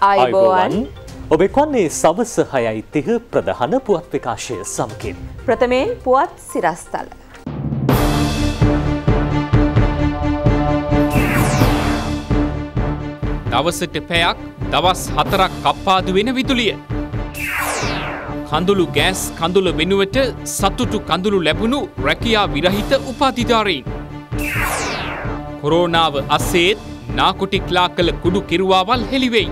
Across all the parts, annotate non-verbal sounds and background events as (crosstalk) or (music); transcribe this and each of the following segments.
අයිබෝවන් ඔබෙක්වන්නේ සවස හයයි තිහ ප්‍රධහන පුවත් විකාශය සමකින්. ප්‍රථමයෙන් පුවත් සිරස්ථල. දවසට පැයක් දවස් හතරක් කප්පාදු වෙන විදුලිය. කඳුළු ගෑස් කඳුල වෙනුවට සතුටු කඳුළු ලැබුණු රැකියා විරහිත උපාධිධාරීන්. කොරෝනාව අසේත් නාකුටික්ලා කළ කුඩු කිරුවාවල් හෙළිවෙයි.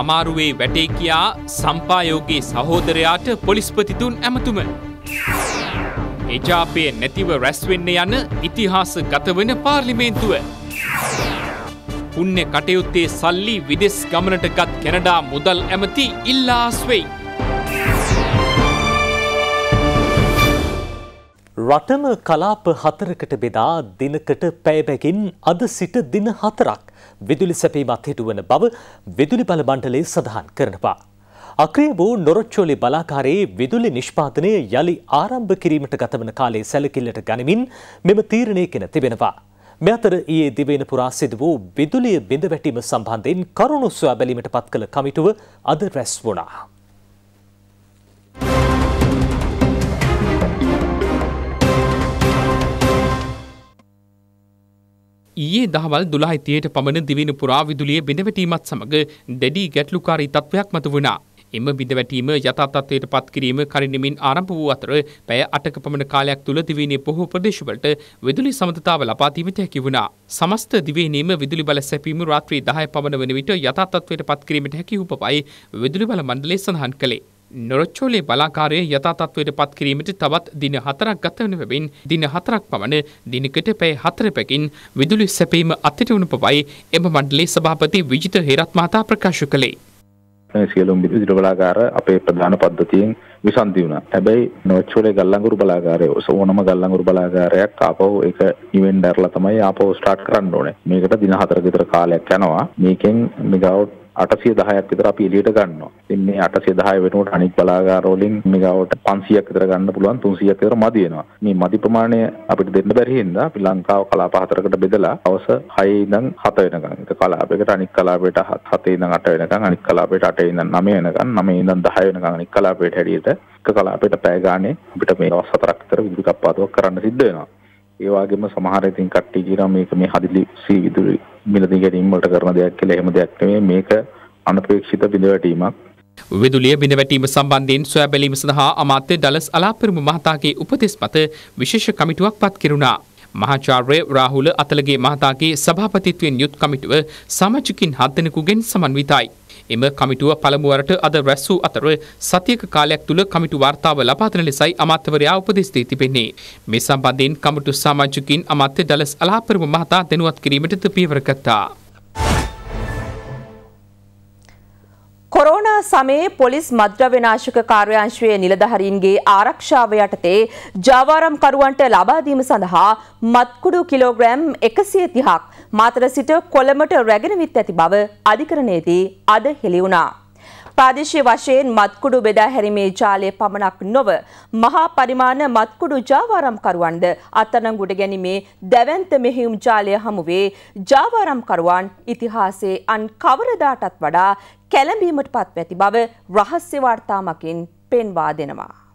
අමාරුවේ වැටේ කියා සම්පායෝගේ සහෝදරයාට පොලිස්පතිතුන් ඇමතුම. එජාපය නැතිව රැස්වෙන්න යන ඉතිහාස ගතවන පාර්ලිමේන්තුව. පුන්න කටයුත්තේ සල්ලි විදෙස් ගමනට ගත් කැනඩා මුදල් ඇමති ඉල්ලාස්වෙයි. රටම කලාප හතරකට බෙදා දිනකට පැයබැගින් අද සිට දින හතරක් විදුලි සැපීමත් හිටුවන බව විදුලි බල මණ්ඩලය සඳහන් කරනවා. අක්‍රිය වූ නොරොච්චෝලි බලාකාරයේ විදුලි නිෂ්පාදනය යළි ආරම්භ කිරීමට ගතවන කාලේ සැලකිල්ලට ගනිමින් මෙම තීරණය කෙන තිබෙනවා. මෙ අතර ඊයේ දිවෙන පුරා සිද වූ විදුලිය බිඳ වැටීම සම්බන්ධයෙන් කරුණු සොයා බැලීමට පත් කළ කමිටුව අද රැස් වුණා. ඊයේ දහවල් දුලායි තියට පමණ දිවින පුරා විදුලිය බිඳවැටීමත් සමඟ දැඩි ගැටලුකාරී තත්ත්වයක් මතු වුණා. එම බිඳවැටීම යථාතත්වයට පත්කිරීම කරිනමින් ආරම්භ වූ අතර පැය අටක පමණ කාලයක් තුළ දිවයිනේ බොහෝ ප්‍රදේශවලට විදුලි සමතතාව ලබා දීමට හැකි වුණා. සමස්ත දිවයිනේම විදුලි බල සැපීම රාත්‍රී 10 පමණ වන විට යථාතත්වයට පත්කිරීමට හැකි වූ බවයි විදුලි බල මණ්ඩලය සඳහන් කළේ. නොරොච්චෝලේ බලාකාරයේ යථා තත්ත්වයට පත් කිරීමට තවත් දින 4ක් ගත වන බැවින් දින 4ක් පමණ දිනකට පැය 4 පැකින් විදුලි සැපීම අතට වුණු බවයි එම මණ්ඩලයේ සභාපති විජිත හේරත් මහතා ප්‍රකාශ කළේ. මේ සියලුම විදුලි බලාකාර අපේ ප්‍රධාන පද්ධතියෙන් විසන්ධි වුණා. හැබැයි නොච්චෝලේ ගල්ලංගුරු බලාගාරය ඕනම ගල්ලංගුරු බලාගාරයක් ආපහු ඒක ඉවෙන්ඩ් කරලා තමයි ආපහු ස්ටාර්ට් කරන්න ඕනේ. මේකට දින හතර විතර කාලයක් යනවා. මේකෙන් මෙගාවට් අටසිය දහයක් විතර අපි එලියට ගන්නවා. ඉතින් මේ අටසිය දහය වෙනුවට අනික් බලාගාරවලින් මෙගාවට 500ක් විතර ගන්න පුළුවන් 300ක් විතර මදි වෙනවා. මේ මදි ප්‍රමාණය අපිට දෙන්න බැරි හින්දා අපි ලංකාව කලාප හතරකට බෙදලා අවස 6 ඉඳන් 7 වෙනකන් එක කලාපයකට අනික් කලාපයට 7 ඉඳන් 8 වෙනකන් අනික් කලාපයට 8 ඉඳන් 9 වෙනකන් 9 ඉඳන් 10 වෙනකන් අනික් කලාපයට හැටියට එක කලාපයට පැය ගානේ අපිට මේ අවස් හතරක් විතර විදුලි කප්පාදුවක් කරන්න සිද්ධ වෙනවා. ඒ වගේම සමහර ඉතින් කට්ටිය කියනවා මේක මේ හදිලි සී විදුලි මිලදී ගැනීම වලට කරන දෙයක් කියලා එහෙම දෙයක් නෙමෙයි මේක අනපේක්ෂිත බිඳවැටීමක් විදුලිය බිඳවැටීම සම්බන්ධයෙන් සොයා බැලීම සඳහා අමාත්‍ය ඩලස් අලාපරම මහතාගේ උපදෙස් මත විශේෂ කමිටුවක් පත් කෙරුණා. මහාචාර්ය රාහුල අතලගේ මහතාගේ සභාපතිත්වයෙන් යුත් කමිටුව සමාජිකින් හත් දෙනෙකුගෙන් සමන්විතයි. එම කමිටුව පළමුුවරට අද රැස් වූ අතර සතියක කාලයක් තුළ කමිටු වාර්තාව ලබාතන ලෙසයි අමාත්‍යවරයා උපදෙස්තී තිබෙන්නේ. මේ සම්බන්ධයෙන් කමිටු සාමාජිකින් අමාත්‍ය ඩලස් අලාපරම මහතා දෙනුවත් කිරීමටද පීවරගත්තා. කොරෝනා සමයේ පොලිස් මද්‍රව්‍යනාශක කාර්යාංශයේ නිලධහරීන්ගේ ආරක්ෂාව යටතේ ජාවාරම්කරුවන්ට ලබාදීම සඳහා මත්කුඩු කිලෝග්‍රෑම් එකසිය තිහක් මාතර සිට කොළමට රැගෙනවිත් ඇති බව අධිකරණයේදී අද හෙළිවුණා. පාදිශය වශයෙන් මත්කුඩු බෙදා හැරිමේ ජාලය පමණක් නොව මහා පරිමාණ මත්කුඩු ජාවාරම්කරුවන්ද අත්තනංගුඩ ගැනීමේ දැවන්ත මෙහිුම් ජාලය හමුවේ ජාවාරම්කරුවන් ඉතිහාසේ අන් කවරදාටත් වඩා කැළඹීමට පත්ව ඇති බව රහස්‍ය වාර්තා මකින් පෙන්වා දෙනවා.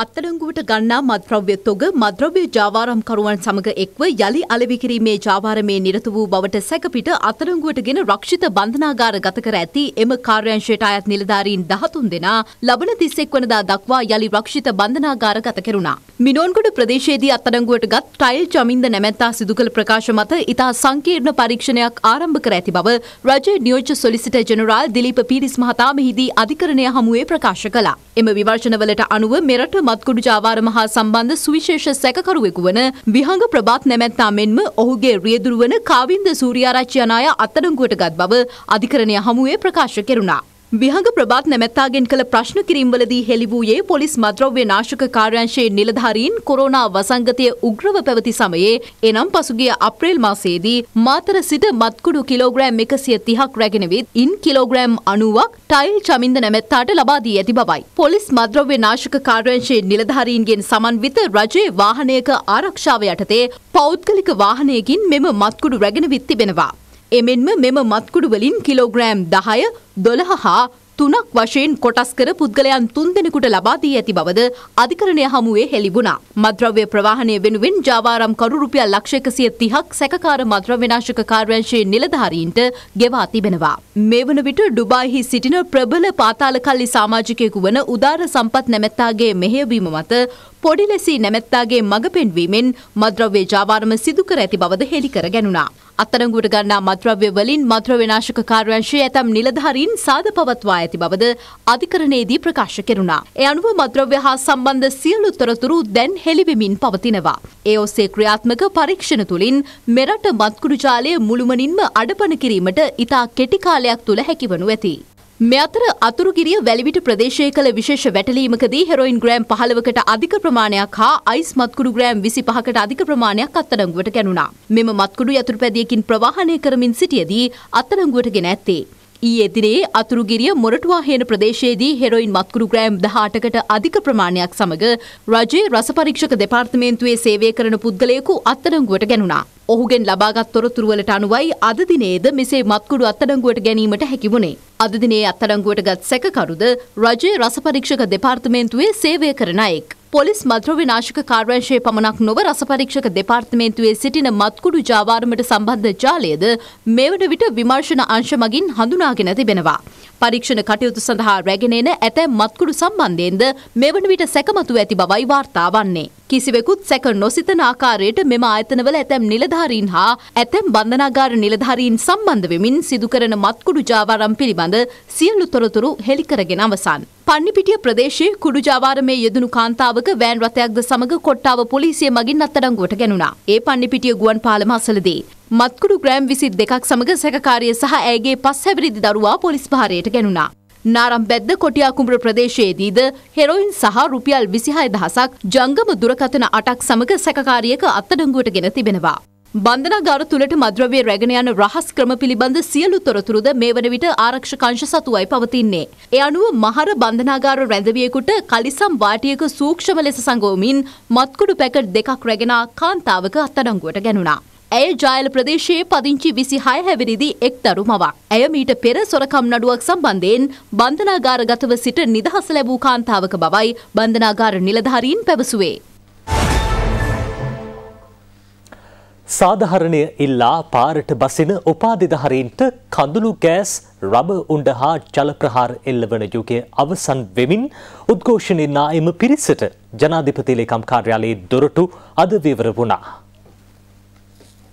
අත්තඩංගුවට ගන්නා මත්ද්‍රව්‍ය තොග මද්‍රව්‍ය ජාවාරම්කරුවන් සමඟ එක්ව යළි අලෙවි කිරීමේ ජාවාරමේ නිරත වූ බවට සැකපිට අත්තඩංගුවටගෙන රක්ෂිත බන්ධනාගාර ගත කර ඇති එම කාර්යංශයට අයත් නිලධාරීන් 13 දෙනා ලබන 31 වනදා දක්වා යළි රක්ෂිත බන්ධනාගාර ගත කෙරුණා. මිනෝන්ගොඩ ප්‍රදේශයේදී අත්තඩංගුවටගත් ටයිල් ජමින්ද නැමැත්තා සිදු කළ ප්‍රකාශ මත ඉතා සංකීර්ණ පරීක්ෂණයක් ආරම්භ කර ඇති බව රජයේ නියෝජ්‍ය සොලිසිටර් ජෙනරාල් දිලීප පීරිස් මහතා මෙහිදී අධිකරණය හමුවේ ප්‍රකාශ කළා. එම විවර්චනවලට අනුව මෙරට මත්කුඩු ජාවාරම හා සම්බන්ධ සුවිශේෂ සැකකරුවෙකු වන විහඟ ප්‍රභාත් නැමැත්තා මෙන්ම ඔහුගේ රියදුරු වන කාවින්ද සූරියාරච්චි යන අය අත්අඩංගුවට ගත් බව අධිකරණය හමුවේ ප්‍රකාශ කෙරුණා. විහඟ ප්‍රභාත් නැමැත්තාගෙන් කළ ප්‍රශ්න කිරීම්වලදී හෙළි වූයේ පොලිස් මද්‍රව්‍ය නාශක කාර්යංශයේ නිලධාරීන් කොරෝනා වසංගතය උග්‍රව පැවති සමයේ එනම් පසුගිය අප්‍රේල් මාසයේදී මාතර සිට මත්කුඩු කිලෝග්‍රෑම් 130ක් රැගෙන විත් ඉන් කිලෝග්‍රෑම් 90ක් ටයිල් චමින්ද නැමැත්තාට ලබා දී ඇති බවයි. පොලිස් මද්‍රව්‍ය නාශක කාර්යංශයේ නිලධාරීන්ගෙන් සමන්විත රජයේ වාහනයක ආරක්ෂාව යටතේ පෞද්ගලික වාහනයකින් මෙම මත්කුඩු රැගෙන විත් තිබෙනවා. එමෙන්ම මෙම මත්කුඩු වලින් කිලෝග්‍රෑම් 10, 12 හා 3ක් වශයෙන් කොටස් කර පුද්ගලයන් 3 දෙනෙකුට ලබා දී ඇති බවද අධිකරණය හමුවේ හෙළි වුණා. මද්‍රව්‍ය ප්‍රවාහනය වෙනුවෙන් ජාවාරම් කරු රුපියල් ලක්ෂ 130ක් සැකකාර මද්‍රව්‍ය නාශක කාර්යාංශයේ නිලධාරීන්ට ගෙවා තිබෙනවා. මේ වන විට ඩුබායිහි සිටින ප්‍රබල පාතාල කල්ලි සමාජිකයෙකු වන උදාර සම්පත් නැමැත්තාගේ මෙහෙයවීම මත පොඩි ලෙසී නැමැත්තාගේ මඟ පෙන්වීමෙන් මද්‍රව්‍ය ජාවාරම සිදු කර ඇති බවද හෙළි කර ගැනුණා. අත්තරංගුවට ගන්නා මත්ද්‍රව්‍ය වලින් මත්ද්‍ර විනාශක කාර්යංශයේ ඇතම් නිලධාරීන් සාද පවත්වා ඇති බවද අධිකරණයේදී ප්‍රකාශ කෙරුණා. ඒ අනුව මත්ද්‍රව්‍ය හා සම්බන්ධ සියලු තොරතුරු දැන් හෙළිවෙමින් පවතිනවා. ඒ ඔස්සේ ක්‍රියාත්මක පරීක්ෂණ තුලින් මෙරට මත්කුඩු ජාලය මුළුමනින්ම අඩපණ කිරීමට ඉතා කෙටි කාලයක් තුළ හැකිවනු ඇති. මේ අතර අතුරුගිරිය වැලිවිට ප්‍රදේශය කළ විශේෂ වැටලීමකදී හෙරොයින් ග්‍රෑම් 15කට අධික ප්‍රමාණයක් හා අයිස් මත්කුඩු ග්‍රෑම් 25කට අධික ප්‍රමාණයක් අත්අඩංගුවට ගැනුණා. මෙම මත්කුඩු යතුරුපැදියකින් ප්‍රවාහනය කරමින් සිටියදී අත්අඩංගුවට ගෙන ඇත්තේ ඊයේ දිනේ අතුරුගිරිය මොරටුවාහේන ප්‍රදේශයේදී හෙරොයින් මත්කුරු ග්‍රෑම් 18කට අධික ප්‍රමාණයක් සමග රජයේ රස පරීක්ෂක දෙපාර්තමේන්තුවේ සේවය කරන පුද්ගලයෙකු අත්අඩංගුවට ගැනුණා. ඔහුගෙන් ලබාගත් තොරතුරු වලට අනුවයි අද දිනේද මෙසේ මත්කුඩු අත්අඩංගුවට ගැනීමට හැකි වුණේ. අද දිනේ අත්අඩංගුවට ගත් සැකකරුද රජයේ රස පරීක්ෂක දෙපාර්තමේන්තුවේ සේවය කරන අයෙක්. පොලිස් මද්‍ර විනාශක කාර්යංශයේ පමණක් නොව රස පරීක්ෂක දෙපාර්තමේන්තුවේ සිටින මත්කුඩු ජාවාරමට සම්බන්ධ ජාලයද මේ වන විට විමර්ශන අංශ මගින් හඳුනාගෙන තිබෙනවා. පරීක්ෂණ කටයුතු සඳහා රැගෙන එන ඇතැම් මත්කුඩු සම්බන්ධයෙන්ද මෙවන විට සැකමතු ඇති බවයි වාර්තා වන්නේ. කිසිවෙකුත් සැක නොසිතන ආකාරයට මෙම ආයතනවල ඇතැම් නිලධාරීන් හා ඇතැම් බන්ධනාගාර නිලධාරීන් සම්බන්ධ වෙමින් සිදුකරන මත්කුඩු ජාවාරම් පිළිබඳ සියලු තොරතුරු හෙළිකරගෙන අවසන්. පන්නිපිටිය ප්‍රදේශයේ කුඩුජාවාරමේ යෙදුණු කාන්තාවක වෑන් රථයක්ද සමග කොට්ටාව පොලිසිය මගින් අත්අඩංගුවට ගැනුණා. ඒ පන්නිපිටිය ගුවන් පාලම අසලදී මත්කුඩු ග්‍රෑම් 22ක් සමග සැකකාරිය සහ ඇයගේ පස් හැවිරිදි දරුවා පොලිස් භාරයට ගැනුණා. නාරම් බැද්ද කොටියා කුඹුර ප්‍රදේශයේදීද හෙරොයින් සහ රුපියල් 26000ක් ජංගම දුරකථන අටක් සමග සැකකාරියක අත්අඩංගුවට ගෙන තිබෙනවා. බන්ධනාගාර තුළට මද්‍රව්‍ය රැගෙන යන රහස් ක්‍රම පිළිබඳ සියලු තොරතුරුද මේ වන විට ආරක්ෂක අංශ සතුවයි පවතින්නේ. ඒ අනුව මහර බන්ධනාගාර රැඳවියෙකුට කලිසම් වාටියක සූක්ෂම ලෙස සංගෝමින් මත්කුඩු පැකට් දෙකක් රැගෙන කාන්තාවක අත්අඩංගුවට ගැනුණා. ඇය ජයල ප්‍රදේශයේ පදිංචි විසි හය හැවිරිදි එක්තරු මවක්. ඇය මීට පෙර සොරකම් නඩුවක් සම්බන්ධයෙන් බන්ධනාගාරගතව සිට නිදහස ලැබූ කාන්තාවක බවයි බන්ධනාගාර නිලධාරීන් පැවසුවේ. සාධහරණය ඉල්ලා පාරට බසින උපාධිධහරීන්ට කඳුළු ගෑස් රබ උන්ඩ හා ජලප්‍රහාර එල්ල වන යුගය අවසන් වෙමින් උද්ඝෝෂණයනා එම පිරිසට ජනාධිපතිලේකම් කාර්යාලයේ දොරටු අද විවර වුණා.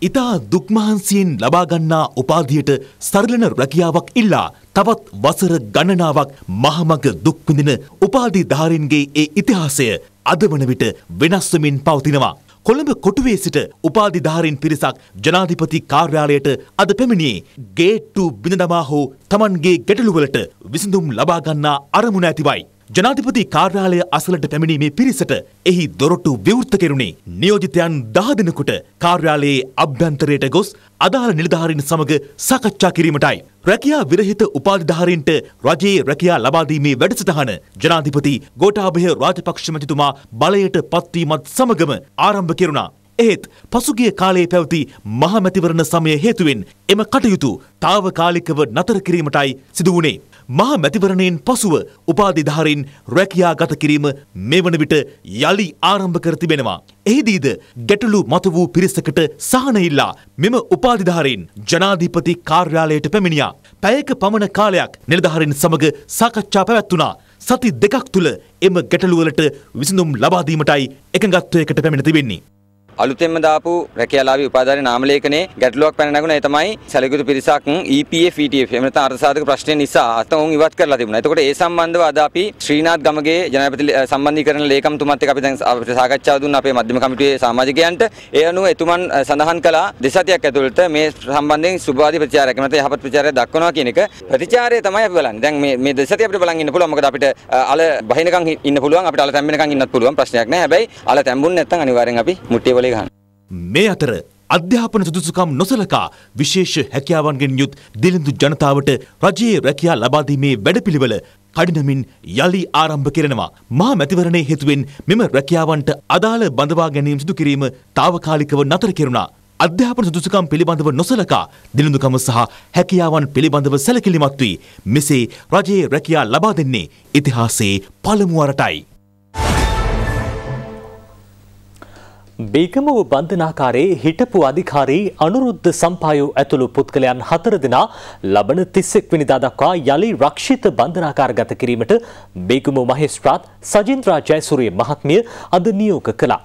ඉතා දුක්මහන්සියෙන් ලබාගන්නා උපාධියට සරලන රැකියාවක් ඉල්ලා තවත් වසර ගණනාවක් මහමග දුක්විඳින උපාධිධාරීන්ගේ ඒ ඉතිහාසය අද වන විට වෙනස්වමින් පවතිනවා. කොළඹ කොටුවේ සිට උපාධිධාරීන් පිරිසක් ජනාධිපති කාර්යාලයට අද පැමිණියේ ගේට්ටු බිඳදමා හෝ තමන්ගේ ගැටලුවලට විසඳුම් ලබාගන්නා අරමුණ ඇතිවයි. ජනාධිපති කාර්යාලය අසලට පැමිණීමේ පිරිසට එහි දොරටු විවෘත කෙරුණේ නියෝජිතයන් දහ දෙනෙකුට කාර්යාලයේ අභ්‍යන්තරයට ගොස් අදාළ නිලධාරීන් සමග සාකච්ඡා කිරීමටයි. රැකියා විරහිත උපාධිධාරීන්ට රජයේ රැකියා ලබාදීමේ වැඩසටහන ජනාධිපති ගෝඨාභය රාජපක්ෂ මැතිතුමා බලයට පත්වීමත් සමගම ආරම්භ කෙරුණා. එහෙත් පසුගිය කාලයේ පැවති මහමැතිවරණ සමය හේතුවෙන් එම කටයුතු తాවකාලිකව නතර කිරීමටයි සිදු වුණේ. මහා මැතිවරණයෙන් පසුව උපාධිධාරීන් රැකියා ගත කිරීම මෙවන විට යළි ආරම්භ කර තිබෙනවා. එහිදීද ගැටලු මතු වූ පිරිසකට සහන ඉල්ලා මෙම උපාධිධාරීන් ජනාධිපති කාර්යාලයට පැමිණියා. පැයක පමණ කාලයක් නිලධාරීන් සමග සාකච්ඡා පැවැත්වුණා. සති දෙකක් තුළ එම ගැටලුවලට විසඳුම් ලබාදීමටයි එකඟත්වයකට පැමිණ තිබෙන්නේ. අලුතෙන්ම දාපු රැකියාලාභී උපාධාරී නාමලේඛනයේ ගැටලුවක් පැන නැගුණා. ඒ තමයි සැලකිලි පිරිසක් EPF ETF එහෙම නැත්නම් අර්ථසාධක ප්‍රශ්නේ නිසා අතෝන් ඉවත් කරලා තිබුණා. එතකොට ඒ සම්බන්ධව අද අපි ශ්‍රීනාත් ගමගේ ජනාධිපති සම්බන්ධීකරණ ලේකම්තුමත් එක්ක අපි දැන් අපිට සාකච්ඡාව දුන්න අපේ මධ්‍යම කමිටුවේ සමාජිකයන්ට. ඒ අනුව එතුමන් සඳහන් කළා දෙසතියක් ඇතුළත මේ සම්බන්ධයෙන් සුභවාදී ප්‍රතිචාරයක් නැත්නම් යහපත් ප්‍රතිචාරයක් දක්වනවා කියන එක. ප්‍රතිචාරය තමයි අපි බලන්නේ. දැන් මේ මේ දෙසතිය අපිට බලන් ඉන්න පුළුවන්. මොකද අපිට අල බහිනකම් ඉන්න පුළුවන්. අපිට අල තැම්බෙනකම් ඉන්නත් පුළුවන්. ප්‍රශ්නයක් නැහැ. හැබැයි අල තැම්බුනේ නැත්නම් අනිවාර්යෙන් අපි මුට්ටිය වලේ ගහන්න. මේ අතර අධ්‍යාපන සුදුසුකම් නොසලකා විශේෂ හැකියාවන්ගෙන් යුත් දිලිඳු ජනතාවට රජයේ රැකියා ලබා දීමේ වැඩපිළිවෙල කඩිනමින් යලි ආරම්භ කරනවා. මහා මැතිවරණයේ හේතුවෙන් මෙම රැකියාවන්ට අදාළ බඳවා ගැනීම සිදු කිරීම తాවකාලිකව නතර කෙරුණා. අධ්‍යාපන සුදුසුකම් පිළිබඳව නොසලකා දිලිඳුකම සහ හැකියාවන් පිළිබඳව සැලකිලිමත් වී මෙසේ රජයේ රැකියා ලබා දෙන්නේ ඉතිහාසයේ පළමු වරටයි. බේකමුව බන්ධනාකාරයේ හිටපු අධිකාරී අනුරුද්ධ සම්පායෝ ඇතුළු පුද්ගලයන් හතර දෙනා ලබන තිස්සෙක් වෙනිදා දක්වා යළි රක්ෂිත බන්ධනාකාරගත කිරීමට බේකමුව මහේස්ත්‍රාත් සජින්ද්‍රා ජයසූරිය මහත්මිය අද නියෝග කළා.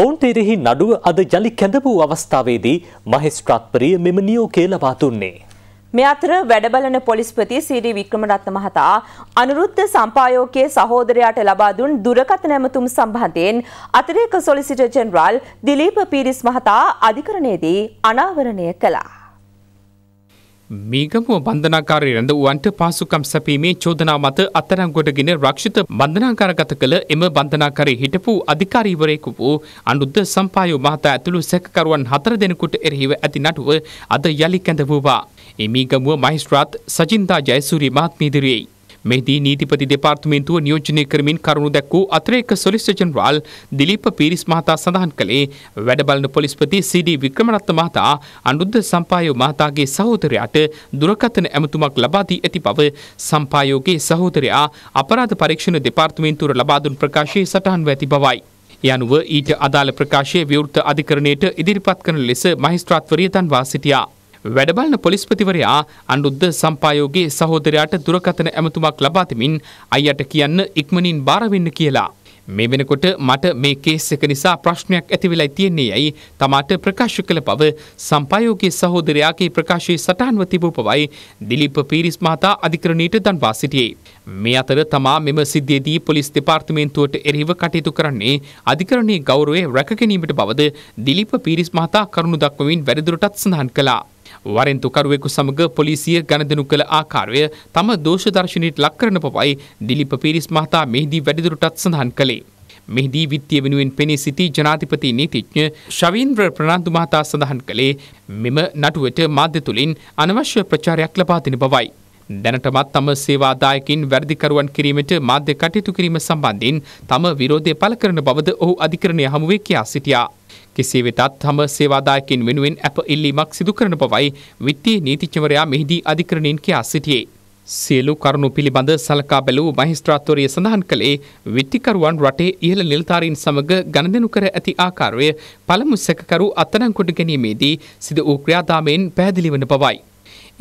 ඔවුන් තෙරෙහි නඩුව අද යළි කැඳ වූ අවස්ථාවේදී මහේස්ත්‍රාත්වරිය මෙම නියෝගය ලබා දුන්නේ. මේ අතර වැඩබලන පොලිස්පති සීරි වික්‍රමරත්න මහතා අනුරුද්ධ සම්පායෝකයේ සහෝදරයාට ලබා දුන් දුරකථන ඇමතුම් සම්බන්ධයෙන් අතිරේක සොලිසිටර් ජෙනරාල් දිලීප පීරිස් මහතා අධිකරණයේදී අනාවරණය කළා. මීගමුව බන්ධනාකාරය රැඳවුවන්ට පාසුකම් සැපීමේ චෝදනා මත අත්තරංගොඩගෙන රක්ෂිත බන්ධනාකාරගත කළ එම බන්ධනාකාරයේ හිටපු අධිකාරීවරයෙකු වූ අනුද්ධ සම්පායෝ මහතා ඇතුළු සැකකරුවන් හතර දෙනෙකුට එරෙහිව ඇති නටුව අද යළි කැඳවුවා. එමීගමුව මහිස්ත්‍රාත් සජින්තා ජයසූරි මහත්මීදිරියේ. මෙහිදී නීතිපති දෙපාර්තමේන්තුව නියෝජනය කරමින් කරුණු දැක්වූ අතරේක සොලිස්ට ජනරාල් දිලීප පීරිස් මහතා සඳහන් කළේ වැඩබලන පොලිස්පති සීඩී වික්‍රමරත්න මහතා අනුද්ධ සම්පායෝ මහතාගේ සහෝදරයාට දුරකථන ඇමතුමක් ලබා දී ඇති බව සම්පායෝගේ සහෝදරයා අපරාධ පරීක්ෂණ දෙපාර්තමේන්තුවට ලබා දුන් ප්‍රකාශයේ සටහන්ව ඇති බවයි. යනුව ඊට අදාළ ප්‍රකාශය විවෘත අධිකරණයට ඉදිරිපත් කරන ලෙස මහිස්ත්‍රාත්වරිය තන්වා සිටියා. වැඩබලන පොලිස්පතිවරයා අනුද්ධ සම්පායෝගේ සහෝදරයාට දුරකථන ඇමතුමක් ලබා දෙමින් අයියට කියන්න ඉක්මනින් බාර වෙන්න කියලා. මේ වෙනකොට මට මේ කේස් එක නිසා ප්‍රශ්නයක් ඇති වෙලයි තියෙන්නේ යයි තමාට ප්‍රකාශ කළ බව සම්පයෝගේ සහෝදරයාගේ ප්‍රකාශයේ සටහන්ව තිබූ බවයි දිලිප පීරිස් මහතා අධිකරණයට දන්වා සිටියේ. මේ අතර තමා මෙම සිද්ධියේදී පොලිස් දෙපාර්තමේන්තුවට එරෙහිව කටයුතු කරන්නේ අධිකරණයේ ගෞරවය රැකගැනීමට බවද දිලිප පීරිස් මහතා කරුණු දක්වමින් වැඩිදුරටත් සඳහන් කළා. වරෙන්තුකරුවෙකු සමග පොලිසිය ගණදනු කළ ආකාරය තම දෝෂදර්ශනයට ලක්කරන පවයි දිලිප පිරිස් මහතා මෙහිදී වැඩිදුරටත් සඳහන් කළේ. මෙහිදී විත්තිය වෙනුවෙන් පෙනී සිටි ජනාධිපති නීතිඥ ශවීන්ද්‍ර ප්‍රනාන්දු මහතා සඳහන් කළේ මෙම නටුවට මාධ්‍ය තුළින් අනවශ්‍ය ප්‍රචාරයක් ලබා දෙන බවයි. දැනටමත් තම සේවාදායකින් වැරදිකරුවන් කිරීමට මාධ්‍ය කටයුතු කිරීම සම්බන්ධයෙන් තම විරෝධය පළ කරන බවද ඔහු අධිකරණය හමුවේ කියා සිටියා. කෙසේ වෙතත් හම සේවාදායකින් වෙනුවෙන් අප ඉල්ලීමක් සිදු කරන පවයි විත්තිය නීතිචවරයා මෙහිදී අධිකරණින් කියා සිටියේ. සියලු කරුණු පිළිබඳ සලකා බැලූ මහිස්ත්‍රාත්වරය සඳහන් කළේ විත්තිකරුවන් රටේ ඉහළ නිලධාරීන් සමග ගණදනු කර ඇති ආකාරය පළමු සැකකරු අත්තනංකොට ගැනීමේදී සිද වූ ක්‍රියාදාමයෙන් පැහැදිලිවන පවයි.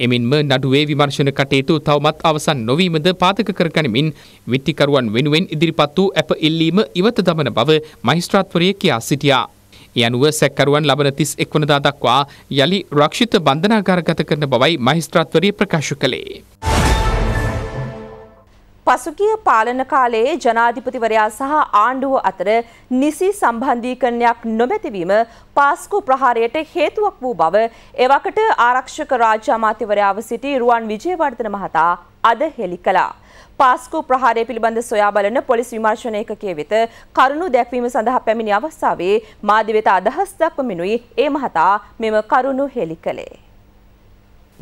එමෙන්ම නඩුවේ විමර්ශන කටයුතු තවමත් අවසන් නොවීමද පාදක කරගනිමින් විත්තිකරුවන් වෙනුවෙන් ඉදිරිපත් වූ ඇප ඉල්ලීම ඉවත දමන බව මහිස්ත්‍රාත්වරය කියා සිටියා. ඒ අනුව සැකකරුවන් ලබන 31 වනදා දක්වා යලි රක්ෂිත බන්ධනාගාරගත කරන බවයි මහිස්ත්‍රාත්වරිය ප්‍රකාශ කළේ. පසුගිය පාලන කාලයේ ජනාධිපතිවරයා සහ ආණ්ඩුව අතර නිසි සම්බන්ධීකරණයක් නොමැතිවීම පාස්කු ප්‍රහාරයට හේතුවක් වූ බව එවකට ආරක්ෂක රාජ්‍ය අමාත්‍යවරයාව සිටි රුවන් විජේවර්ධන මහතා අද හෙළි කළා. පාස්කු ප්‍රහාරය පිළිබඳ සොයා බලන පොලිස් විමර්ශන ඒකකයේ වෙත කරුණු දැක්වීම සඳහා පැමිණි අවස්ථාවේ මාධ්‍ය වෙත අදහස් දක්වමිනුයි ඒ මහතා මෙම කරුණු හෙළි කළේ.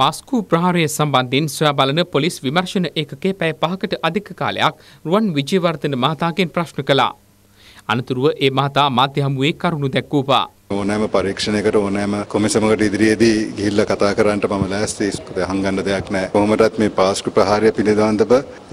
පාස්කු ප්‍රහාරය සම්බන්ධයෙන් සොයා බලන පොලිස් විමර්ශන ඒකකේ පැය පහකට අධික කාලයක් රුවන් විජේවර්ධන මහතාගෙන් ප්‍රශ්න කළා. අනතුරුව ඒ මහතා මාධ්‍ය හමුවේ කරුණු දැක්වූවා. ඕනෑම පරීක්ෂණයකට ඕනෑම කොමිසමකට ඉදිරියේදී ගිහිල්ලා කතා කරන්නට මම ලෑස්ති හංගන්න දෙයක් නැහැ. කොහොමදත් මේ පාස්කු ප්‍රහාරය පිළිබඳව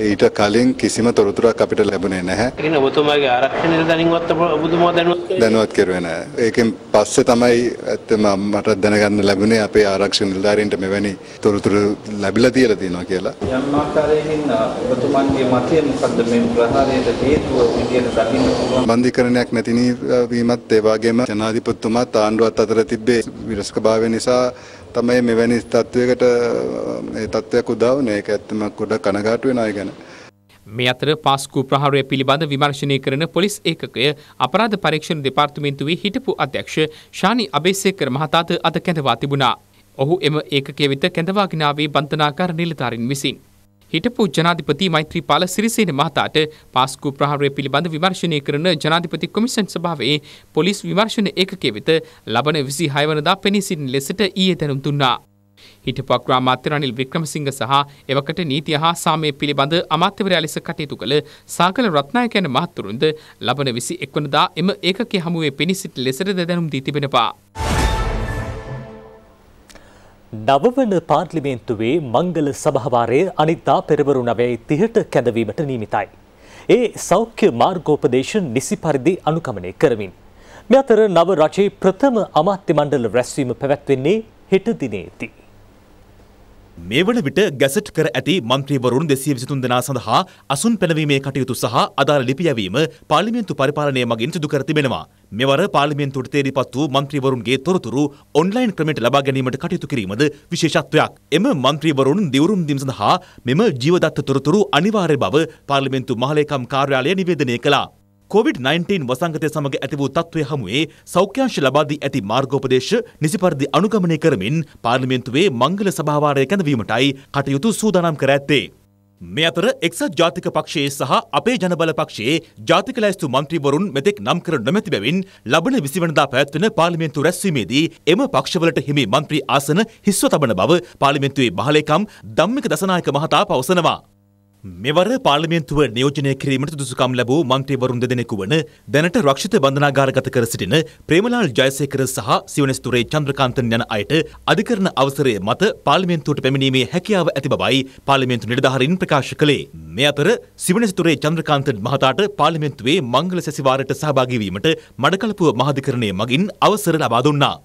ඊට කලින් කිසිම තොරතුරක් අපිට ලැබුණේ නැහැ. ඒ කියන්නේ ඔබතුමාගේ ආරක්ෂණ දැනුවත් ඔබතුමා දැනුවත් දැනුවත් කරුවේ නැහැ. ඒකෙන් පස්සේ තමයි ඇත්තම මට දැනගන්න ලැබුණේ අපේ ආරක්ෂණ නිලධාරීන්ට මෙවැනි තොරතුරු ලැබිලා තියලා තියෙනවා කියලා. යම් ආකාරයකින් ඔබතුමන්ගේ මතය මොකද්ද මේ ප්‍රහාරයට හේතුව විදියට දකින්න පුළුවන්? බන්ධීකරණයක් නැතිනීමත් ඒ වගේම ජනාධිපති එතුමාත් ආණ්ඩුවත් අතර තිබ්බේ විරස්කභාවය නිසා තමයි මෙවැනි තත්ත්වයකට ඒ තත්ත්වයක් උදා වුණේ. ඒක ඇත්තම ගොඩක් කනගාටු වෙන අය ගැන. මේ අතර පාස්කු ප්‍රහාරය පිළිබඳ විමර්ශනය කරන පොලිස් ඒකකය අපරාධ පරීක්ෂණ දෙපාර්තමේන්තුවේ හිටපු අධ්‍යක්ෂ ශානි අබේසේකර මහතාද අද කැඳවා තිබුණා. ඔහු එම ඒකකය වෙත කැඳවාගෙනාවේ බන්ධනාකාර නිලධාරීන් විසින්. හිටපු ජනාධිපති මෛත්‍රීපාල සිරිසේන මහතාට පාස්කු ප්‍රහාරය පිළිබඳ විමර්ශනය කරන ජනාධිපති කොමිෂන් සභාවේ පොලිස් විමර්ශන ඒකකයේ වෙත ලබන 26 වනදා පෙනී සිටින ලෙසට ඊයේ දැනුම් දුන්නා. හිටපු අග්‍රාමාත්‍ය රනිල් වික්‍රමසිංහ සහ එවකට නීතිය හා සාමය පිළිබඳ අමාත්‍යවරයා ලෙස කටයුතු කළ සාකල රත්නායක යන මහත්තුරුන්ද ලබන 21 වනදා එම ඒකකයේ හමුවේ පිණි සිට ලෙසට දැනුම් දී තිබෙනවා. නවවන පාර්ලිමේන්තුවේ මංගල සභාවාරය අනිතා පෙරවරු නවයයි තිහට කැඳවීමට නීමිතයි. ඒ සෞඛ්‍ය මාර්ගෝපදේශ නිසි පරිදි අනුකමනය කරමින්. මෙ අතර නව රජයේ ප්‍රථම අමාත්‍ය මණ්ඩල රැස්වීම පැවැත්වෙන්නේ හෙට දිනේදී. මේ වන විට ගැසට් කර ඇති මන්ත්‍රීවරුන් දෙසිය විසිතුන් දෙනා සඳහා අසුන් පැනවීමේ කටයුතු සහ අදාළ ලිපියවීම පාර්ලිමේන්තු පරිපාලනය මගින් සිදු කර තිබෙනවා. මෙවර පාර්ලිමේන්තුවට තේරිපත් වූ මන්ත්‍රීවරුන්ගේ තොරතුරු ඔන්ලයින් ක්‍රමයට ලබා ගැනීමට කටයුතු කිරීමද විශේෂත්වයක්. එම මන්ත්‍රීවරුන් දිවුරුම් දීම සඳහා මෙම ජීවදත්ත තොරතුරු අනිවාර්ය බව පාර්ලිමේන්තු මහලේකම් කාර්යාලය නිවේදනය කළා. COොVID-19 වසංගතය සමඟ ඇති වූ තත්ත්වය හමුවේ සෞඛ්‍යංශ ලබාදී ඇති මාර්ගෝපදේශ නිසිපරිදි අනුගමනය කරමින් පාර්ලිමේන්තුවේ මංගල සභාවාරය කැඳවීමටයි කටයුතු සූදානම් කර ඇත්තේ. මේ අතර එක්සත් ජාතික පක්ෂයේ සහ අපේ ජනබල පක්ෂයේ ජාතික ලැයිස්තු මන්ත්‍රීවරුන් මෙතෙක් නම් කර නොමැති බැවින් ලබන විසිවනදා පැවැත්වෙන පාර්ලිමේන්තු රැස්වීමේදී එම පක්ෂවලට හිමි මන්ත්‍රී ආසන හිස්ව තබන බව පාර්ලිමේන්තුවේ මහලේකම් ධම්මික දසනායක මහතා පවසනවා. මෙවර පාර්ලිමේන්තුව නියෝජනය කිරීමට සුදුසුකම් ලැබූ මන්ත්‍රීවරුන් දෙදෙනෙකු වන දැනට රක්ෂිත බන්ධනාගාරගත කර සිටින ප්‍රේමලාල් ජයසේකර සහ සිවනස්තුරේ චන්ද්‍රකාන්තන් යන අයට අධිකරණ අවසරය මත පාර්ලිමේන්තුවට පැමිණීමේ හැකියාව ඇති බවයි පාර්ලිමේන්තු නිලධාරීන් ප්‍රකාශ කළේ. මේ අතර සිවනස්තුරේ චන්ද්‍රකාන්තන් මහතාට පාර්ලිමේන්තුවේ මංගල සැසිවාරයට සහභාගී වීමට මඩකලපුව මහාධිකරණය මගින් අවසර ලබා දුන්නා.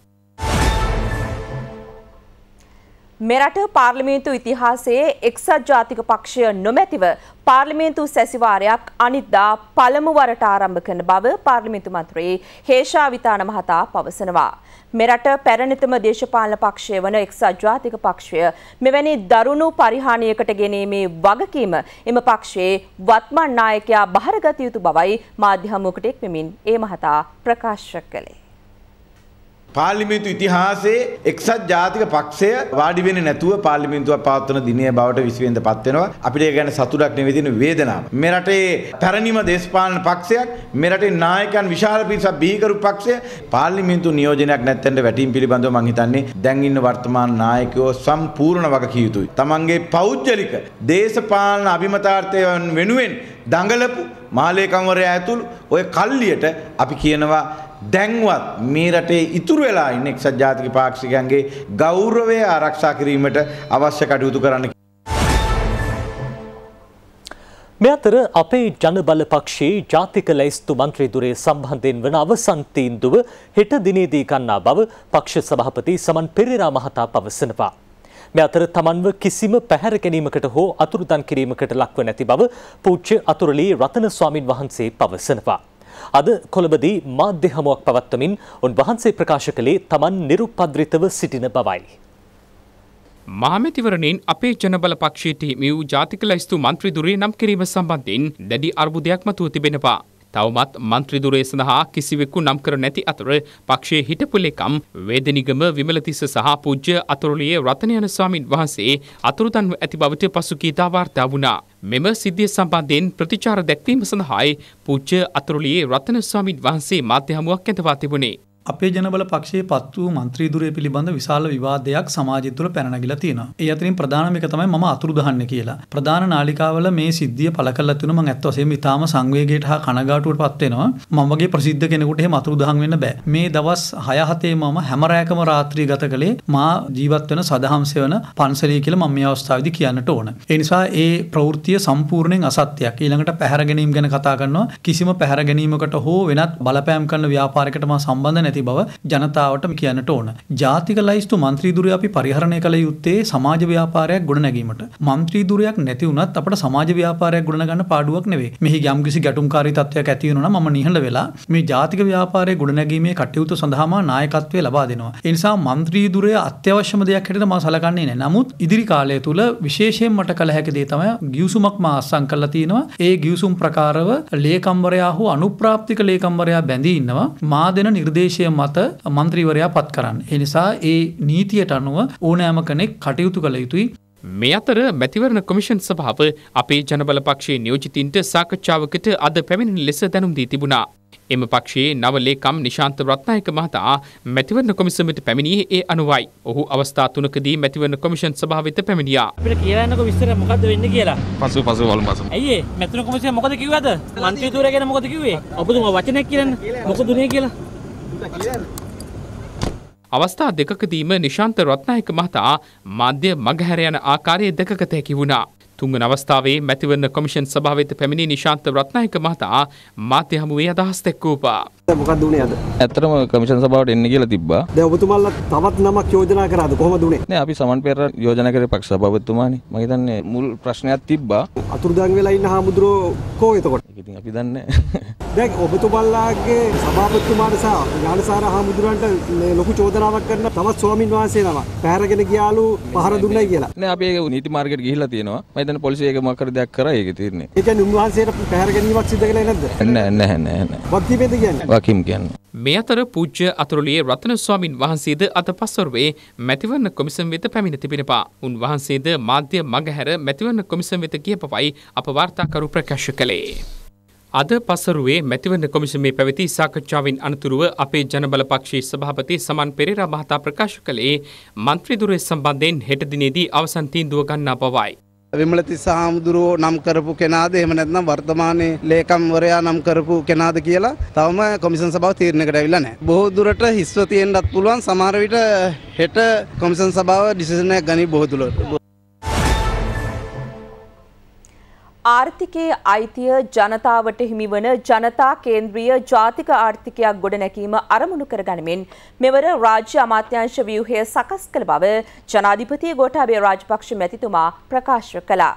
මෙරට පාර්ලිමේන්තු ඉතිහාසයේ එක්සත් ජාතික පක්ෂය නොමැතිව පාර්ලිමේන්තු සැසිවාරයක් අනිද්දා පළමු වරට ආරම්භ කරන බව පාර්ලිමේන්තු මන්ත්‍රී හේෂා විතාන මහතා පවසනවා. මෙරට පැරණිතම දේශපාලන පක්ෂය වන එක්සත් ජාතික පක්ෂය මෙවැනි දරුණු පරිහානියකට ගෙනීමේ වගකීම එම පක්ෂයේ වත්මන් නායකයා බහරගත යුතු බවයි මාධ්‍ය හමුවකට එක්වෙමින් ඒ මහතා ප්‍රකාශ කළේ. පාර්ලිමේන්තු ඉතිහාසයේ එක්සත් ජාතික පක්ෂය වාඩි වෙන්නේ නැතුව පාර්ලිමේන්තුවක් පවත්වන දිනය බවට 20 වෙනිදාපත් වෙනවා. අපිට ඒක ගැන සතුටක් නෙවෙයි තියෙන වේදනාවක්. මේ රටේ පැරණිම දේශපාලන පක්ෂයක් මේ රටේ නායකයන් විශාල පිරිසක් බිහිකරු පක්ෂය පාර්ලිමේන්තු නියෝජනයක් නැත්තෙන්ට වැටීම් පිළිබඳව මම හිතන්නේ දැන් ඉන්න වර්තමාන නායකයෝ සම්පූර්ණ වගකිය යුතුයි. තමන්ගේ පෞද්ගලික දේශපාලන අභිමතාර්ථයන් වෙනුවෙන් දඟලපු මාලේකම්වරයා ඇතුළු ඔය කල්ලියට අපි කියනවා දැන්වත් මේ රටේ ඉතුරු වෙලා ඉන්න එක්සත් ජාතික පාක්ෂිකයන්ගේ ගෞරවය ආරක්ෂා කිරීමට අවශ්‍ය කටයුතු කරන්න මේ අතර අපේ ජනබල පක්ෂයේ ජාතික ලැයිස්තු මන්ත්‍රීදුරේ සම්බන්ධයෙන් වන අවසන් තීන්දුව හෙට දිනේදී ගන්නා බව පක්ෂ සභාපති සමන් පෙරේරා මහතා පවසනවා. මේ අතර තමන්ව කිසිම පැහැර ගැනීමකට හෝ අතුරුදන් කිරීමකට ලක්ව නැති බව පූජ්‍ය අතුරුලී රතන ස්වාමින් වහන්සේ පවසනවා. අද කොළඹදී මාධ්‍ය හමුවක් පවත්වමින් උන්වහන්සේ ප්‍රකාශ කළේ තමන් නිරුපද්‍රිතව සිටින බවයි. මහමැතිවරණයෙන් අපේ ජනබල පක්ෂයට හිමි වූ ජාතික ලැයිස්තු මන්ත්‍රී දුරේ නම් කිරීම සම්බන්ධයෙන් දැඩි අර්බුදයක් මතුව තිබෙනවා. තවමත් මන්ත්‍රීදුරේ සඳහා කිසිවෙකු නම් කර නැති අතර පක්ෂයේ හිටපු ලේකම් වේදනිගම විමලතිස්ස සහ පූජ්‍ය අතුරුලියේ රතනයන ස්වාමින් වහන්සේ අතුරුදන්ව ඇති බවට පසුකීතා වාර්තා වුණා. මෙම සිද්ධිය සම්බන්ධයෙන් ප්‍රතිචාර දැක්වීම සඳහායි පූජ්‍ය අතුරුලියේ රතන ස්වාමින් වහන්සේ මාධ්‍ය හමුවක් ඇඳවා තිබුණේ. අපේ ජනබල පක්ෂයේ පත් වූ මන්ත්‍රීදුරය පිළිබඳ විශාල විවාදයක් සමාජය තුළ පැනගිලා තියෙනවා. ඒ අතරින් ප්‍රධානම එක තමයි මම අතුරුදහන්න කියලා. ප්‍රධාන නාලිකාවල මේ සිද්ධිය පළ කරලා තිනු මම ඇත්ත වශයෙන්ම ඊටාම සංවේගයට හා කනගාටුවට පත් වෙනවා. මම වගේ ප්‍රසිද්ධ කෙනෙකුට එහෙම අතුරුදහන් වෙන්න බෑ. මේ දවස් 6 7 මම හැම රැයකම රාත්‍රී ගත කළේ මා ජීවත් වෙන සදහම් සෙවන පන්සලේ කියලා මම මේ අවස්ථාවේදී කියන්නට ඕන. ඒ නිසා ඒ ප්‍රවෘත්තිය සම්පූර්ණයෙන් අසත්‍යයක්. ඊළඟට පැහැර ගැනීම ගැන කතා කරනවා. කිසිම පැහැර ගැනීමකට හෝ වෙනත් බලපෑම් කරන ව්‍යාපාරයකට මා සම්බන්ධ නැති බව ජනතාවට කියන්නට ඕන. ජාතික ලයිස්තු මන්ත්‍රීදුරය අපි පරිහරණය කළ යුත්තේ සමාජ ව්‍යාපාරයක් ගොඩනැගීමට. මන්ත්‍රීදුරයක් නැති වුණත් අපට සමාජ ව්‍යාපාරයක් ගොඩනගන්න පාඩුවක් නෙවෙයි. මෙහි යම්කිසි ගැටුම්කාරී තත්ත්වයක් ඇති වෙනවා නම් මම නිහඬ වෙලා මේ ජාතික ව්‍යාපාරයේ ගොඩනැගීමේ කටයුතු සඳහාම නායකත්වය ලබා දෙනවා. ඒ නිසා මන්ත්‍රීදුරය අත්‍යවශ්‍යම දෙයක් හැටියට මම සලකන්නේ නැහැ. නමුත් ඉදිරි කාලය තුල විශේෂයෙන් මට කළ හැකි දේ තමයි ගිවිසුමක් මා අත්සන් කරලා තියෙනවා. ඒ ගිවිසුම් ප්‍රකාරව ලේකම්වරයා හෝ අනුප්‍රාප්තික ලේකම්වරයා බැඳී ඉන්නවා. මා දෙන නිර්දේශය නීතිය මත මන්ත්‍රීවරයා පත් කරන්න. එනිසා ඒ නීතියට අනුව ඕනෑම කෙනෙක් කටයුතු කළ යුතුයි. මේ අතර මැතිවරණ කොමිෂන් සභාව අපේ ජනබල පක්ෂයේ නියෝජිතින්ට සාකච්ඡාවකට අද පැමිණෙන ලෙස දැනුම් දී තිබුණා. එම පක්ෂයේ නවලේකම් නිශාන්ත රත්නායක මහතා මැතිවරණ කොමිසමට පැමිණියේ ඒ අනුවයි. ඔහු අවස්ථා තුනකදී මැතිවරණ කොමිෂන් සභාවිත පැමිණියා. අපිට කියවන්නක විස්තර මොකද්ද වෙන්නේ කියලා. පසු පසු වල් මාස. ඇයි මැතිවරණ කොමිසම මොකද කිව්වද? මන්ත්‍රීතුරා ගැන මොකද කිව්වේ? ඔබතුමා වචනයක් කියන්න මොකද උනේ කියලා. අවස්ථා දෙකකදීම නිශාන්ත රත්නායක මහතා මධ්‍ය මගහැර යන ආකාරය දෙකකට හැකි වුණා. තුන්වන අවස්ථාවේ මැතිවරණ කොමිෂන් සභාවෙත පැමිණි නිශාන්ත රත්නායක මහතා මාධ්‍ය හමුවේ අදහස් දැක්වූවා. මොකක් දුනේ අද? ඇත්තටම කමිෂන් සභාවට එන්න කියලා තිබ්බා. දැන් ඔබතුමාලා තවත් නමක් යෝජනා කරාද? කොහොමද දුනේ? නෑ අපි සමන් පෙර යෝජනා කරේ පක්ෂ සභාපතිතුමානේ. මම හිතන්නේ මුල් ප්‍රශ්නයක් තිබ්බා. අතුරුදන් වෙලා ඉන්න හාමුදුරුවෝ කෝ එතකොට? ඒක ඉතින් අපි දන්නේ (laughs) දැන් ඔබතුමාලාගේ සභාපතිතුමාට සහ ඥානසාර හාමුදුරුවන්ට මේ ලොකු චෝදනාවක් කරන තවත් ස්වාමින් වහන්සේ නම පැහැරගෙන ගියාලු පහර දුන්නයි කියලා. නෑ අපි ඒක නීති මාර්ගයට ගිහිල්ලා තියෙනවා. මම හිතන්නේ පොලිසිය ඒක මොකක් හරි දෙයක් කරා ඒක තීරණේ. ඒ කියන්නේ උන්වහන්සේට පැහැර ගැනීමක් සිද්ධ කළේ නැද්ද? නෑ නෑ නෑ නෑ. වත් කීපෙද කියන්නේ? වකීම් කියන්නේ. මේ අතර පූජ්‍ය අතුරුලියේ රතන ස්වාමින් වහන්සේද අද පස්වරුවේ මැතිවරණ කොමිසම් වෙත පැමිණ තිබෙනවා. උන්වහන්සේද මාධ්‍ය මගහැර මැතිවරණ කොමිසම් වෙත ගිය පවයි අප වාර්තාකරු ප්‍රකාශ කළේ. අද පසරුවේ මැතිවරණ කොමිසමේ පැවති සාකච්ඡාවෙන් අනතුරුව අපේ ජනබල පක්ෂයේ සභාපති සමන් පෙරේරා මහතා ප්‍රකාශ කළේ മന്ത്രിදුරේ සම්බන්ධයෙන් හෙට දිනේදී අවසන් තීන්දුව ගන්නා බවයි. විමලතිස්ස හාමුදුරුවෝ නම් කරපු කෙනාද එහෙම නැත්නම් වර්තමානයේ ලේකම්වරයා නම් කරපු කෙනාද කියලා තවම කොමිසන් සභාව තීරණයකට ඇවිල්ලා නැහැ. බොහෝ දුරට හිස්ව තියෙන්නත් පුළුවන් සමහර විට හෙට කොමිසන් සභාව ඩිසිෂන් එකක් ගනී බොහෝ දුරට. ආර්ථිකයේ අයිතිය ජනතාවට හිමිවන ජනතා කේන්ද්‍රීය ජාතික ආර්ථිකයක් ගොඩනැකීම අරමුණු කරගනිමින් මෙවර රාජ්‍ය අමාත්‍යංශ ව්‍යුහය සකස් කළ බව ජනාධිපති ගෝඨාභය රාජපක්ෂ මැතිතුමා ප්‍රකාශ කළා.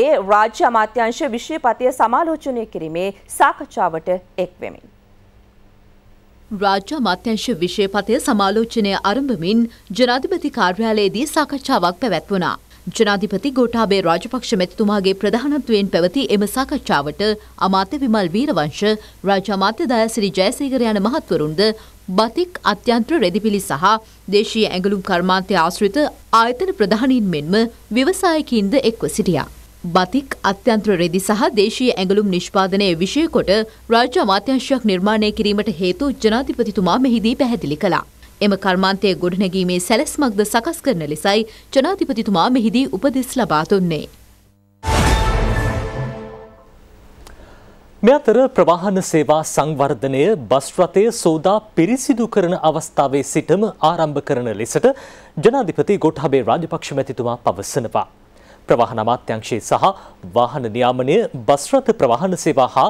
ඒ රාජ්‍ය අමාත්‍යංශ විශ්වපතිය සමාලෝචනය කිරීමේ සාකච්ඡාවට එක්වෙමින්. රාජ්‍ය අමාත්‍යංශ විශේපතය සමාලෝචනය අරඹමින් ජනාධිපති කාර්යාලයේදී සාකච්ඡාවක් පැවැත්වුණා. ජනාධිපති ගෝඨාභය රාජපක්ෂ මැතිතුමාගේ ප්‍රධානත්වයෙන් පැවති එම සාකච්ඡාවට අමාත්‍ය විමල් වීරවංශ, රාජ්‍ය අමාත්‍ය දයාසිරි ජයසේකර යන මහත්වරුන්ද බතික් අත්‍යන්ත්‍ර රෙදිපිලි සහ දේශීය ඇඟලුම් කර්මාන්තය ආශ්‍රිත ආයතන ප්‍රධානීන් මෙන්ම ව්‍යවසායකින්ද එක්ව සිටියා. බතික් අත්‍යන්ත්‍ර රෙදි සහ දේශීය ඇඟලුම් නිෂ්පාදනය විෂය කොට රාජ්‍ය අමාත්‍යංශයක් නිර්මාණය කිරීමට හේතු ජනාධිපතිතුමා මෙහිදී පැහැදිලි කළා. එම කර්මාන්තය ගොඩනැගීමේ සැලැස්මක්ද සකස් කරන ලෙසයි ජනාධිපතිතුමා මෙහිදී උපදෙස් ලබා දුන්නේ. මේ අතර ප්‍රවාහන සේවා සංවර්ධනය බස් රථය සෝදා පිරිසිදු කරන අවස්ථාවේ සිටම ආරම්භ කරන ලෙසට ජනාධිපති ගොට්හබේ රාජපක්ෂ මැතිතුමා පවසනවා. ප්‍රවාහන අමාත්‍යංශයේ සහ වාහන නියාමනය බස් රථ ප්‍රවාහන සේවා හා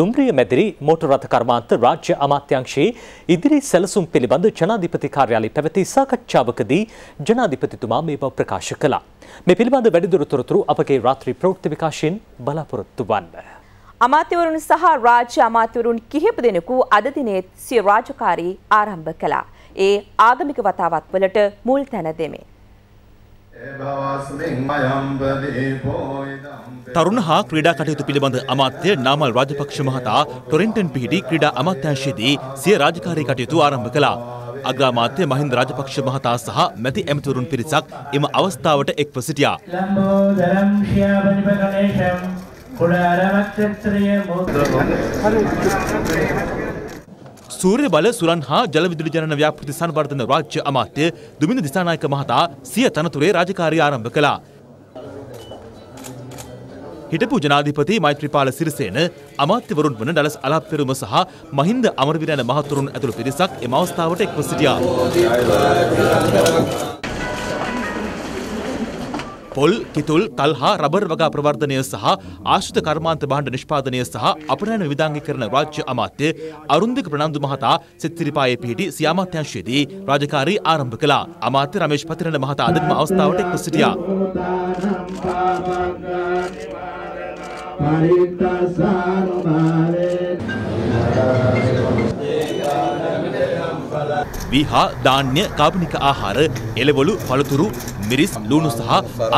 දුම්රිය මැදිරි මෝටර රථ කර්මාන්ත රාජ්‍ය අමාත්‍යංශයේ ඉදිරි සැලසුම් පිළිබඳ ජනාධිපති කාර්යාලයේ පැවති සාකච්ඡාවකදී ජනාධිපතිතුමා මේ බව ප්‍රකාශ කළා. මේ පිළිබඳ වැඩිදුර තොරතුරු අපගේ රාත්‍රී ප්‍රවෘත්ති විකාශයෙන් බලාපොරොත්තු වන්න. අමාත්‍යවරුන් සහ රාජ්‍ය අමාත්‍යවරුන් කිහිප දෙනෙකු අද දිනේත් සිය රාජකාරී ආරම්භ කළා. ඒ ආගමික වතාවත් වලට මුල් තැන දෙමින් තරුණ හා ක්‍රීඩා කටයුතු පිළිබඳ අමාත්‍ය නාමල් රාජපක්ෂ මහතා ටොරෙන්ටන් පිහිටි ක්‍රීඩා අමාත්‍යංශයේදී සිය රාජකාරී කටයුතු ආරම්භ කළා. අග්‍රාමාත්‍ය මහින්ද රාජපක්ෂ මහතා සහ මැති ඇමතිවරුන් පිරිසක් එම අවස්ථාවට එක්ව සිටියා. කුඩාරමත්ත්‍රය මොද සූර්ය බල සුරන් හා ජලවිදුලි ජනන ව්‍යාපෘති සංවර්ධන රාජ්‍ය අමාත්‍ය දුමින දිසානායක මහතා සිය තනතුරේ රාජකාරී ආරම්භ කළා. හිටපු ජනාධිපති මෛත්‍රීපාල සිරිසේන අමාත්‍යවරුන් වන ඩලස් අලාප්පෙරුම සහ මහින්ද අමරවීරයන මහතුරුන් ඇතුළු පිරිසක් එම අවස්ථාවට එක්ව සිටියා. පොල් කිතුල් තල් හා රබර් වගා ප්‍රවර්ධනය සහ ආශ්‍රිත කර්මාන්ත භාණ්ඩ නිෂ්පාදනය සහ අපනයන විධාංගීකරණ රාජ්‍ය අමාත්‍ය අරුන්දික ප්‍රනන්දු මහතා සිත්තිරිපායේ පිහිටි සියාමාත්‍යංශයේදී රාජකාරී ආරම්භ කළා. අමාත්‍ය රමේෂ් පතිරණ මහතා අදම අවස්ථාවට එක්ව සිටියා. පරිත්ත සාරමාරේ වී හා ධාන්‍ය කාබනික ආහාර එළවලු පළතුරු මිරිස් ලුණු සහ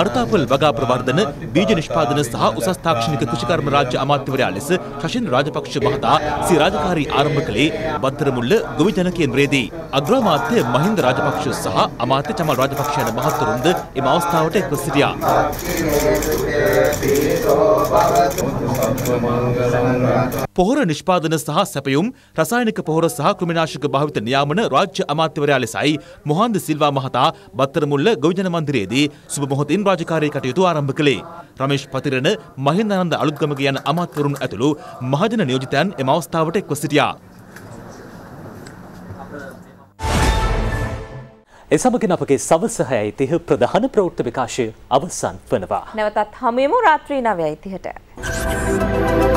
අර්ථාපල් වගා ප්‍රවර්ධන බීජ නිෂ්පාදන සහ උසස් තාක්ෂණික කෘෂිකර්ම රාජ්‍ය අමාත්‍යවරයා ලෙස ශෂින් රාජපක්ෂ මහතා සිය රාජකාරී ආරම්භ කළේ බත්තරමුල්ල ගොවි ජන කේන්ද්‍රයේදී අග්‍රාමාත්‍ය මහින්ද රාජපක්ෂ සහ අමාත්‍ය චමල් රාජපක්ෂ යන මහත්වරුන්ද එම අවස්ථාවට එක්ව සිටියා පොහොර නිෂ්පාදන සහ සැපයුම් රසායනික පොහොර සහ කෘමිනාශක භාවිත නියාමන රාජ්‍ය අමාත්‍යවරයා ලෙසයි මොහන්ද සිල්වා මහතා බත්තරමුල්ල ගොවිජන මන්දිරයේදී සුබ මොහොතින් රාජකාරී කටයුතු ආරම්භ කළේ. රමේෂ් පතිරණ මහින්දානන්ද අලුත්ගමක යන අමාත්‍යවරුන් ඇතුළු මහජන නියෝජිතයන් එම අවස්ථාවට එක්ව සිටියා. එසමගින් අපගේ සවස හයයි තිහ ප්‍රධාන ප්‍රවෘත්ත විකාශය අවසන් වනවා. නැවතත් හමයමු රාත්‍රී නවයයි තිහට.